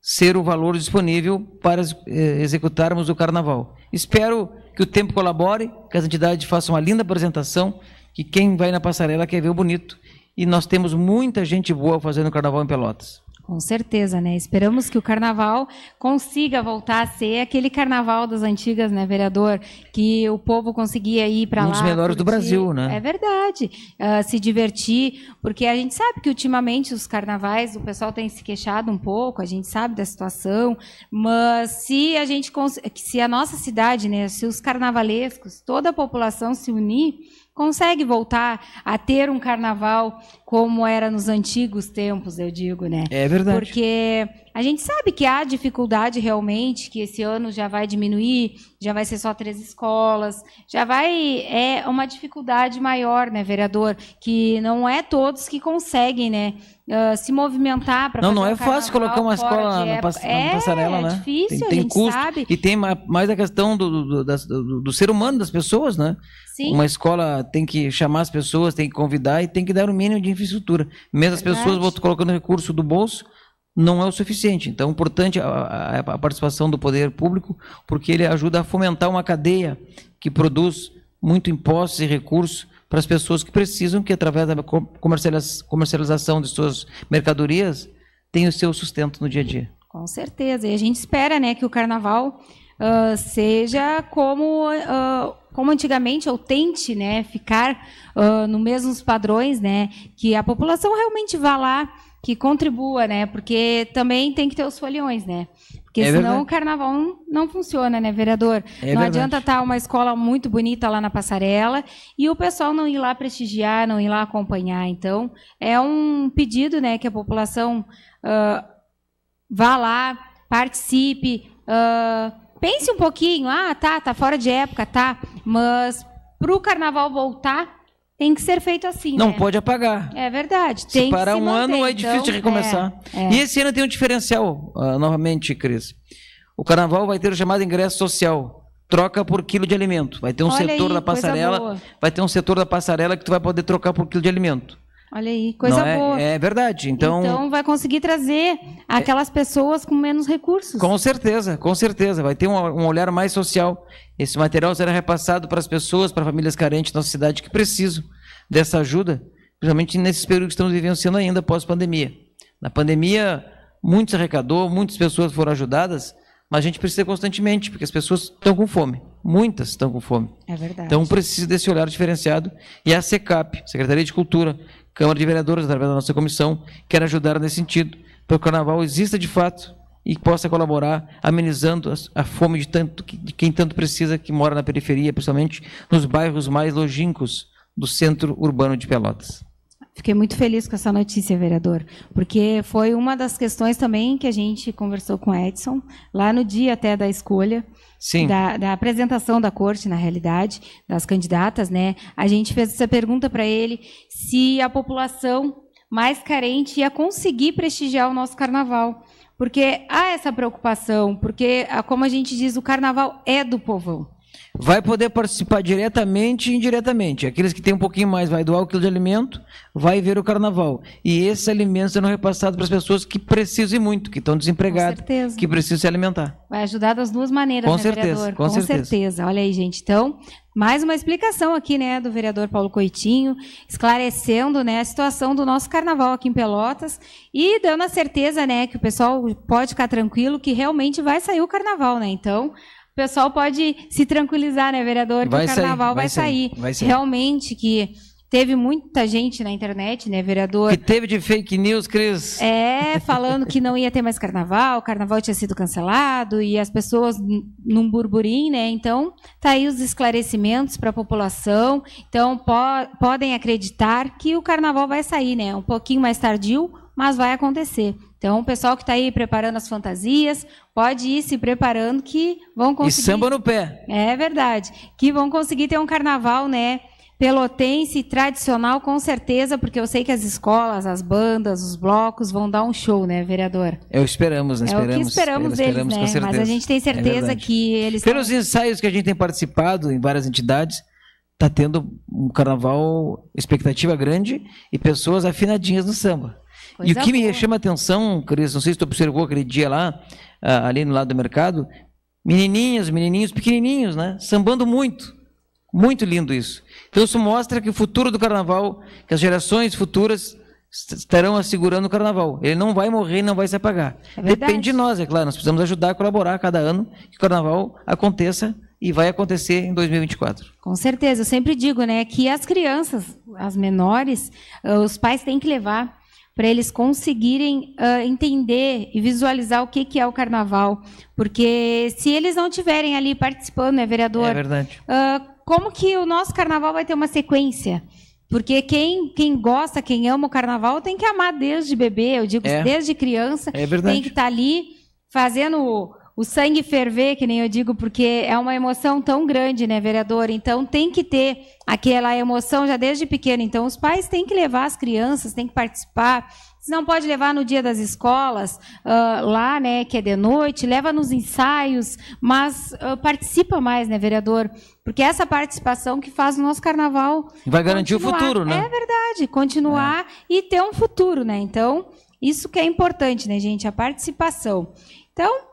ser o valor disponível para eh, executarmos o Carnaval. Espero que o tempo colabore, que as entidades façam uma linda apresentação, que quem vai na passarela quer ver o bonito. E nós temos muita gente boa fazendo carnaval em Pelotas. Com certeza, né? Esperamos que o carnaval consiga voltar a ser aquele carnaval das antigas, né, vereador? Que o povo conseguia ir para um lá. Um dos melhores do Brasil, né? É verdade. Uh, se divertir, porque a gente sabe que ultimamente os carnavais, o pessoal tem se queixado um pouco, a gente sabe da situação, mas se a gente, se a nossa cidade, né, se os carnavalescos, toda a população se unir, consegue voltar a ter um carnaval como era nos antigos tempos, eu digo, né? É verdade. Porque a gente sabe que há dificuldade realmente, que esse ano já vai diminuir, já vai ser só três escolas, já vai é uma dificuldade maior, né, vereador, que não é todos que conseguem, né, uh, se movimentar para Não, não é um fácil colocar uma escola na, pass é, na passarela, é né? É difícil, tem, tem custo, sabe. E tem mais a questão do do, do, do, ser humano das pessoas, né? Sim. Uma escola tem que chamar as pessoas, tem que convidar e tem que dar o um mínimo de infraestrutura. Mesmo as pessoas colocando recurso do bolso, não é o suficiente. Então, é importante a, a, a, participação do poder público, porque ele ajuda a fomentar uma cadeia que produz muito impostos e recursos para as pessoas que precisam, que através da comercialização de suas mercadorias, tenham o seu sustento no dia a dia. Com certeza. E a gente espera né, que o carnaval uh, seja como, uh, como antigamente, ou tente né, ficar uh, ah, nos mesmos padrões, né, que a população realmente vá lá que contribua, né? Porque também tem que ter os foliões, né? Porque é senão verdade. o carnaval não, funciona, né, vereador? É não verdade. adianta estar tá uma escola muito bonita lá na passarela e o pessoal não ir lá prestigiar, não ir lá acompanhar. Então, é um pedido, né, que a população uh, vá lá, participe, uh, pense um pouquinho. Ah, tá, tá fora de época, tá. Mas para o carnaval voltar, tem que ser feito assim. Não né? pode apagar. É verdade. Tem se parar se um manter, ano é difícil de então, recomeçar. É, é. E esse ano tem um diferencial, uh, novamente, Cris. O carnaval vai ter o chamado ingresso social. Troca por quilo de alimento. Vai ter um Olha setor aí, da passarela. Vai ter um setor da passarela que tu vai poder trocar por quilo de alimento. Olha aí, coisa é, boa. É verdade. Então, então vai conseguir trazer aquelas é, pessoas com menos recursos. Com certeza, com certeza. Vai ter um, um olhar mais social. Esse material será repassado para as pessoas, para famílias carentes da cidade que precisam dessa ajuda, principalmente nesses períodos que estamos vivenciando ainda pós-pandemia. Na pandemia, muitos arrecadou, muitas pessoas foram ajudadas, mas a gente precisa constantemente, porque as pessoas estão com fome. Muitas estão com fome. É verdade. Então precisa desse olhar diferenciado. E a SECAP, Secretaria de Cultura, Câmara de Vereadores, através da nossa comissão, quer ajudar nesse sentido, para que o carnaval exista de fato e possa colaborar, amenizando a fome de, tanto, de quem tanto precisa, que mora na periferia, principalmente nos bairros mais longínquos do centro urbano de Pelotas. Fiquei muito feliz com essa notícia, vereador, porque foi uma das questões também que a gente conversou com o Edson, lá no dia até da escolha, Sim. Da, da apresentação da corte, na realidade, das candidatas, né? A gente fez essa pergunta para ele se a população mais carente ia conseguir prestigiar o nosso carnaval. Porque há essa preocupação, porque, ah, como a gente diz, o carnaval é do povão vai poder participar diretamente e indiretamente. Aqueles que têm um pouquinho mais vai doar o quilo de alimento, vai ver o carnaval. E esses alimentos serão repassados para as pessoas que precisam e muito, que estão desempregadas, que precisam se alimentar. Vai ajudar das duas maneiras, com né, certeza, vereador? Com, com certeza. certeza. Olha aí, gente. Então, mais uma explicação aqui, né, do vereador Paulo Coitinho, esclarecendo, né, a situação do nosso carnaval aqui em Pelotas e dando a certeza, né, que o pessoal pode ficar tranquilo que realmente vai sair o carnaval, né? Então, pessoal pode se tranquilizar, né, vereador, que o carnaval sair, vai, sair. Vai sair. Realmente que teve muita gente na internet, né, vereador? Que teve de fake news, Cris. É, falando que não ia ter mais carnaval, o carnaval tinha sido cancelado e as pessoas num burburinho, né? Então, tá aí os esclarecimentos para a população. Então, po podem acreditar que o carnaval vai sair, né? Um pouquinho mais tardio mas vai acontecer. Então, o pessoal que está aí preparando as fantasias, pode ir se preparando que vão conseguir. E samba no pé. É verdade. Que vão conseguir ter um carnaval, né? Pelotense tradicional, com certeza, porque eu sei que as escolas, as bandas, os blocos vão dar um show, né, vereador? Eu esperamos, né? Esperamos, é o que esperamos, né? é deles, esperamos, né? Mas a gente tem é certeza é que eles. Pelos ensaios que a gente tem participado em várias entidades, está tendo um carnaval expectativa grande e pessoas afinadinhas no samba. Coisa e o que boa. me chama atenção, Cris, não sei se tu observou aquele dia lá, ah, ali no lado do mercado, menininhas, menininhos, pequenininhos, né? Sambando muito. Muito lindo isso. Então isso mostra que o futuro do carnaval, que as gerações futuras estarão assegurando o carnaval. Ele não vai morrer, não vai se apagar. É Depende de nós, é claro. Nós precisamos ajudar, colaborar cada ano que o carnaval aconteça e vai acontecer em 2024. Com certeza. Eu sempre digo, né, que as crianças, as menores, ah, os pais têm que levar para eles conseguirem uh, entender e visualizar o que, que é o carnaval. Porque se eles não tiverem ali participando, né, vereador? É verdade. Uh, como que o nosso carnaval vai ter uma sequência? Porque quem, quem gosta, quem ama o carnaval, tem que amar desde bebê, eu digo é. desde criança. É verdade. Tem que estar tá ali fazendo o sangue ferver, que nem eu digo, porque é uma emoção tão grande, né, vereador? Então tem que ter aquela emoção já desde pequeno. Então os pais têm que levar as crianças, têm que participar. Se não pode levar no dia das escolas, uh, lá, né, que é de noite, leva nos ensaios, mas uh, participa mais, né, vereador? Porque é essa participação que faz o nosso carnaval. Vai garantir continuar. o futuro, né? É verdade, continuar é. e ter um futuro, né? Então, isso que é importante, né, gente? A participação. Então,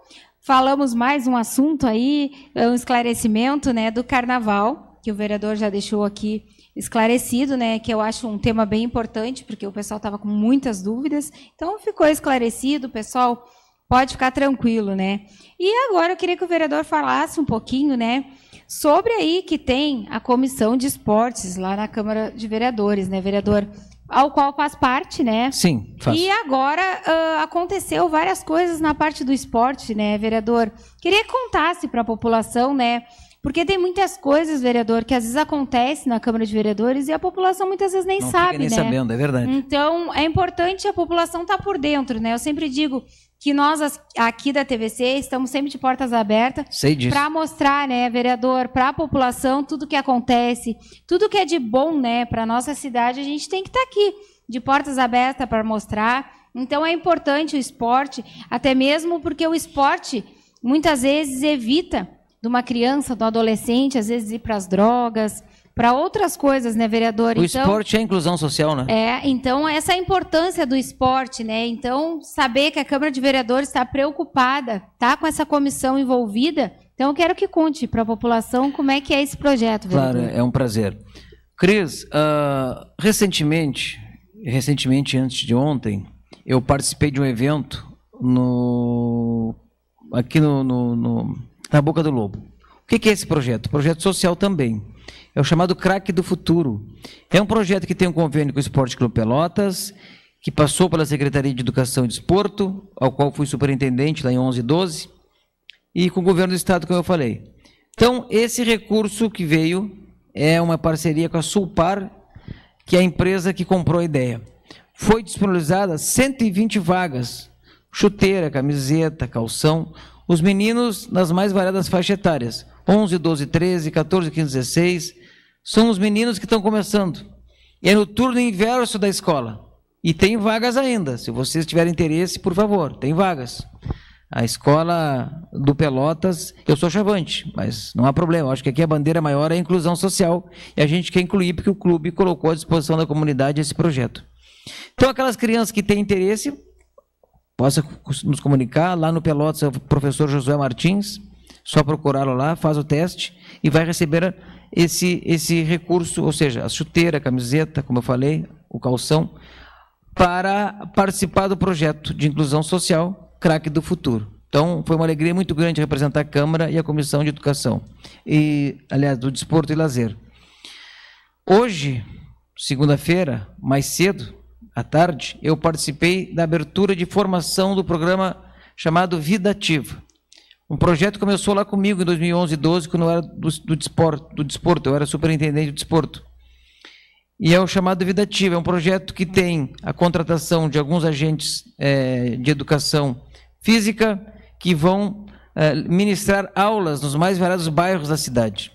Falamos mais um assunto aí, é um esclarecimento, né, do carnaval, que o vereador já deixou aqui esclarecido, né, que eu acho um tema bem importante, porque o pessoal estava com muitas dúvidas. Então ficou esclarecido, pessoal, pode ficar tranquilo, né? E agora eu queria que o vereador falasse um pouquinho, né, sobre aí que tem a comissão de esportes lá na Câmara de Vereadores, né, vereador? ao qual faz parte, né? Sim. Faz. E agora uh, aconteceu várias coisas na parte do esporte, né, vereador? Queria que contasse para a população, né? Porque tem muitas coisas, vereador, que às vezes acontece na Câmara de Vereadores e a população muitas vezes nem Não sabe, nem né? sabendo, é verdade. Então, é importante a população estar tá por dentro, né? Eu sempre digo, que nós aqui da TVC estamos sempre de portas abertas para mostrar, né, vereador, para a população tudo que acontece, tudo que é de bom, né, para nossa cidade, a gente tem que estar tá aqui de portas abertas para mostrar. Então é importante o esporte, até mesmo porque o esporte muitas vezes evita de uma criança, do um adolescente, às vezes ir para as drogas, para outras coisas, né, vereador? O então, esporte é inclusão social, né? É, então essa é a importância do esporte, né? Então, saber que a Câmara de Vereadores está preocupada, tá com essa comissão envolvida. Então, eu quero que conte para a população como é que é esse projeto, vereador. Claro, é um prazer. Cris, uh, recentemente, recentemente, antes de ontem, eu participei de um evento no, aqui no, no, no na Boca do Lobo. O que, que é esse projeto? Projeto social também é o chamado Craque do Futuro. É um projeto que tem um convênio com o Esporte Clube Pelotas, que passou pela Secretaria de Educação e Desporto, ao qual fui superintendente lá em 11 e 12, e com o governo do estado, como eu falei. Então, esse recurso que veio é uma parceria com a Sulpar, que é a empresa que comprou a ideia. Foi disponibilizada 120 vagas, chuteira, camiseta, calção, os meninos nas mais variadas faixas etárias, 11, 12, 13, 14, 15, 16, são os meninos que estão começando. é no turno inverso da escola. E tem vagas ainda. Se vocês tiverem interesse, por favor, tem vagas. A escola do Pelotas, eu sou chavante, mas não há problema. acho que aqui a bandeira maior é a inclusão social. E a gente quer incluir porque o clube colocou à disposição da comunidade esse projeto. Então, aquelas crianças que têm interesse, possa nos comunicar. Lá no Pelotas, é o professor Josué Martins, só procurá-lo lá, faz o teste e vai receber esse, esse recurso, ou seja, a chuteira, a camiseta, como eu falei, o calção, para participar do projeto de inclusão social Craque do Futuro. Então, foi uma alegria muito grande representar a Câmara e a Comissão de Educação, e, aliás, do Desporto e Lazer. Hoje, segunda-feira, mais cedo, à tarde, eu participei da abertura de formação do programa chamado Vida Ativa. Um projeto começou lá comigo em 2011, 12, quando eu era do, do, desporto, do desporto, eu era superintendente do desporto. E é o chamado Vida Ativa, é um projeto que tem a contratação de alguns agentes é, de educação física que vão é, ministrar aulas nos mais variados bairros da cidade.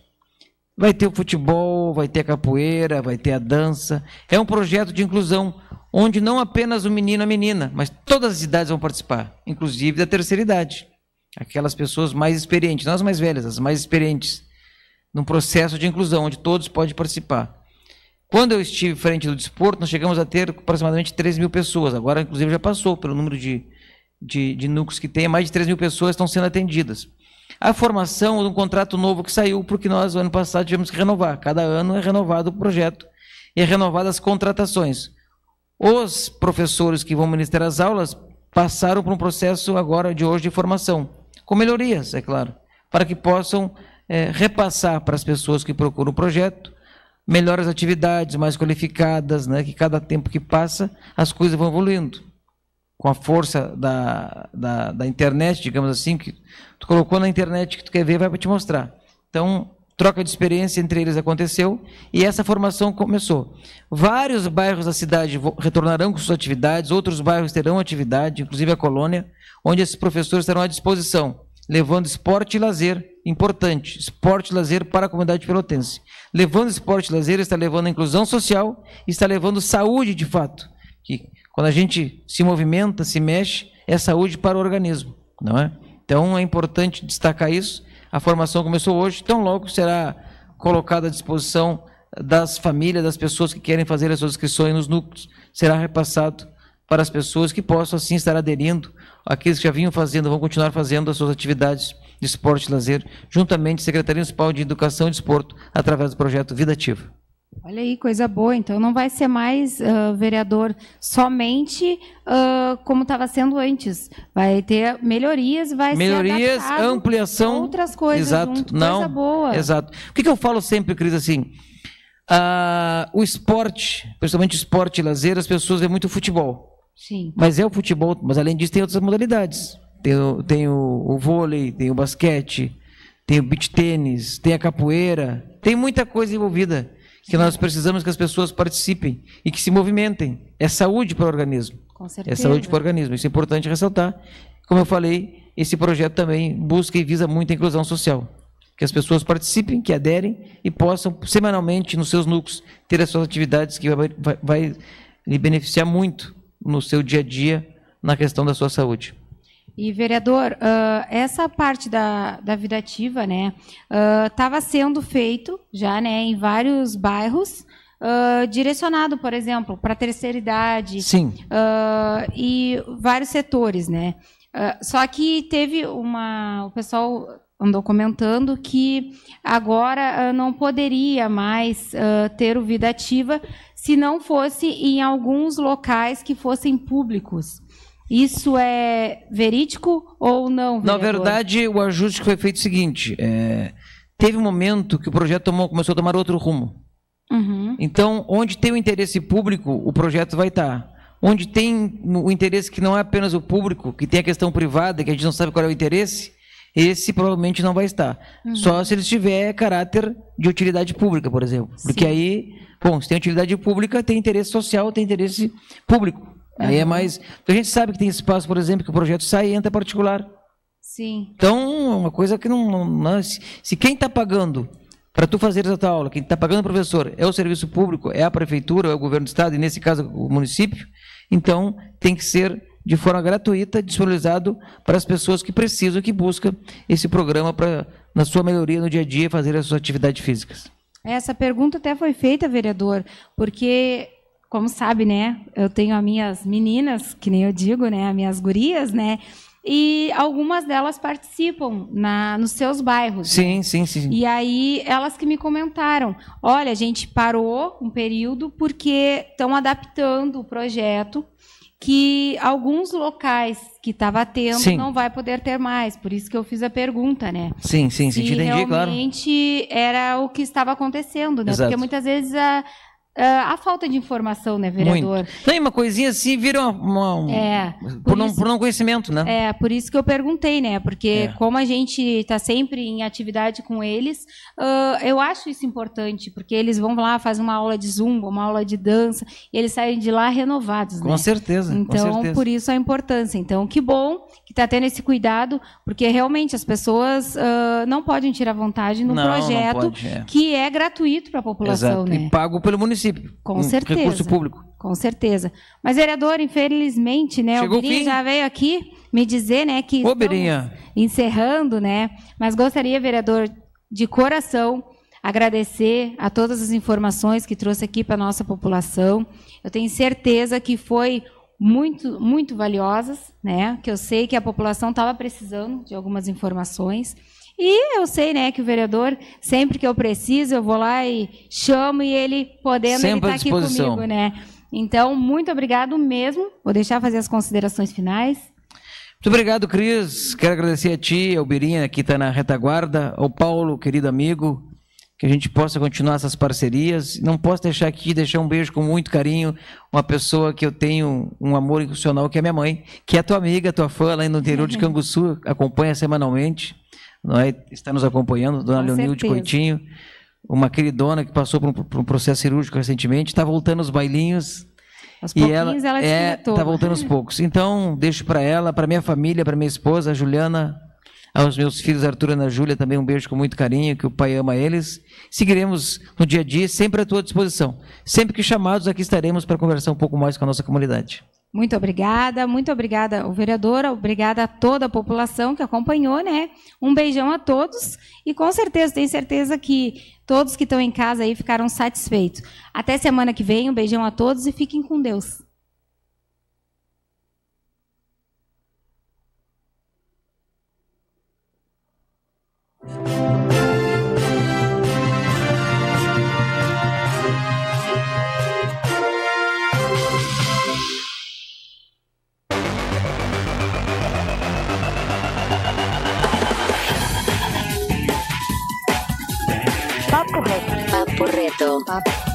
Vai ter o futebol, vai ter a capoeira, vai ter a dança. É um projeto de inclusão onde não apenas o menino e a menina, mas todas as idades vão participar, inclusive da terceira idade aquelas pessoas mais experientes, não as mais velhas, as mais experientes, num processo de inclusão, onde todos podem participar. Quando eu estive frente do desporto, nós chegamos a ter aproximadamente 3 mil pessoas. Agora, inclusive, já passou pelo número de, de, de núcleos que tem, mais de 3 mil pessoas estão sendo atendidas. A formação de um contrato novo que saiu, porque nós, ano passado, tivemos que renovar. Cada ano é renovado o projeto e é renovadas as contratações. Os professores que vão ministrar as aulas passaram por um processo agora de hoje de formação com melhorias, é claro, para que possam é, repassar para as pessoas que procuram o projeto melhores atividades, mais qualificadas, né? que cada tempo que passa as coisas vão evoluindo. Com a força da, da, da internet, digamos assim, que tu colocou na internet que tu quer ver, vai te mostrar. Então, troca de experiência entre eles aconteceu e essa formação começou. Vários bairros da cidade retornarão com suas atividades, outros bairros terão atividade, inclusive a colônia, onde esses professores estarão à disposição, levando esporte e lazer, importante, esporte e lazer para a comunidade pelotense. Levando esporte e lazer, está levando a inclusão social, está levando saúde de fato, que quando a gente se movimenta, se mexe, é saúde para o organismo, não é? Então é importante destacar isso a formação começou hoje, tão logo será colocada à disposição das famílias, das pessoas que querem fazer as suas inscrições nos núcleos. Será repassado para as pessoas que possam assim estar aderindo, aqueles que já vinham fazendo, vão continuar fazendo as suas atividades de esporte e lazer, juntamente Secretaria Municipal de Educação e Desporto, através do projeto Vida Ativa. Olha aí, coisa boa. Então não vai ser mais uh, vereador somente uh, como estava sendo antes. Vai ter melhorias, vai melhorias, ser ampliação, outras coisas. Exato. Junto. Não. Coisa boa. Exato. O que, que eu falo sempre, Cris, assim? Uh, o esporte, principalmente esporte e lazer, as pessoas vêem muito futebol. Sim. Mas é o futebol, mas além disso tem outras modalidades. Tem o, tem o, o vôlei, tem o basquete, tem o beach tênis, tem a capoeira, tem muita coisa envolvida que nós precisamos que as pessoas participem e que se movimentem. É saúde para o organismo. Com certeza. É saúde para o organismo. Isso é importante ressaltar. Como eu falei, esse projeto também busca e visa muito a inclusão social. Que as pessoas participem, que aderem e possam, semanalmente, nos seus núcleos, ter as suas atividades que vai, vai, vai lhe beneficiar muito no seu dia a dia na questão da sua saúde. E, vereador, uh, essa parte da, da vida ativa, né, estava ah, uh, sendo feito já, né, em vários bairros, uh, direcionado, por exemplo, para a terceira idade. Sim. e vários setores, né. só que teve uma... O pessoal andou comentando que agora não poderia mais ter o vida ativa se não fosse em alguns locais que fossem públicos. Isso é verídico ou não? Vereador? Na verdade, o ajuste foi feito o seguinte: é, teve um momento que o projeto tomou, começou a tomar outro rumo. Uhum. Então, onde tem o interesse público, o projeto vai estar. Onde tem o interesse que não é apenas o público, que tem a questão privada, que a gente não sabe qual é o interesse, esse provavelmente não vai estar. Uhum. Só se ele tiver caráter de utilidade pública, por exemplo. Sim. Porque aí, bom, se tem utilidade pública, tem interesse social, tem interesse público. Aí é mais. a gente sabe que tem espaço, por exemplo, que o projeto sai e entra particular. Sim. Então, é uma coisa que não. não, não se, se, quem está pagando para tu fazer essa aula, quem está pagando é o professor, é o serviço público, é a prefeitura, é o governo do estado, e nesse caso o município, então tem que ser de forma gratuita, disponibilizado para as pessoas que precisam, que buscam esse programa para, na sua melhoria no dia a dia, fazer as suas atividades físicas. Essa pergunta até foi feita, vereador, porque como sabe, né, eu tenho as minhas meninas, que nem eu digo, né, as minhas gurias, né, e algumas delas participam na, nos seus bairros. Né. Sim, né? sim, sim. E aí elas que me comentaram, olha, a gente parou um período porque estão adaptando o projeto que alguns locais que estava tendo sim. não vai poder ter mais. Por isso que eu fiz a pergunta, né? Sim, sim, sim, entendi, realmente claro. era o que estava acontecendo, né? Exato. Porque muitas vezes a, ah, a falta de informação, né, vereador? Tem uma coisinha assim vira uma, uma é, por, por, isso, um, por, um, conhecimento, né? É, por isso que eu perguntei, né? Porque é. como a gente está sempre em atividade com eles, uh, eu acho isso importante, porque eles vão lá, fazem uma aula de zumba, uma aula de dança, e eles saem de lá renovados, com né? Certeza, então, com certeza. Então, por isso a importância. Então, que bom que está tendo esse cuidado, porque realmente as pessoas uh, não podem tirar vantagem no não, projeto não pode, é. que é gratuito para a população. Exato. Né? E pago pelo município. Com um certeza. Recurso público. Com certeza. Mas, vereador, infelizmente, né, Chegou o Birinha já veio aqui me dizer né, que Ô, encerrando, né? Mas gostaria, vereador, de coração, agradecer a todas as informações que trouxe aqui para a nossa população. Eu tenho certeza que foi muito, muito valiosas, né? Que eu sei que a população estava precisando de algumas informações. E eu sei, né, que o vereador, sempre que eu preciso, eu vou lá e chamo e ele podendo estar tá aqui comigo, né? Então, muito obrigado mesmo. Vou deixar fazer as considerações finais. Muito obrigado, Cris. Quero agradecer a ti, ao Birinha, que está na retaguarda, ao Paulo, querido amigo, que a gente possa continuar essas parcerias. Não posso deixar aqui, deixar um beijo com muito carinho, uma pessoa que eu tenho um amor incondicional, que é minha mãe, que é tua amiga, tua fã lá no interior de uhum. Canguçu, acompanha semanalmente, não é? está nos acompanhando, dona Leonilde Coitinho, uma queridona que passou por um, por um processo cirúrgico recentemente, está voltando aos bailinhos, aos e ela, ela é, tá voltando aos poucos. Então, deixo para ela, para minha família, para minha esposa, a Juliana, aos meus filhos Arthur e Ana Júlia, também um beijo com muito carinho, que o pai ama eles. Seguiremos no dia a dia, sempre à tua disposição. Sempre que chamados, aqui estaremos para conversar um pouco mais com a nossa comunidade. Muito obrigada, muito obrigada o vereador, obrigada a toda a população que acompanhou, né? Um beijão a todos e com certeza, tenho certeza que todos que estão em casa aí ficaram satisfeitos. Até semana que vem, um beijão a todos e fiquem com Deus. Papo reto. Papo reto.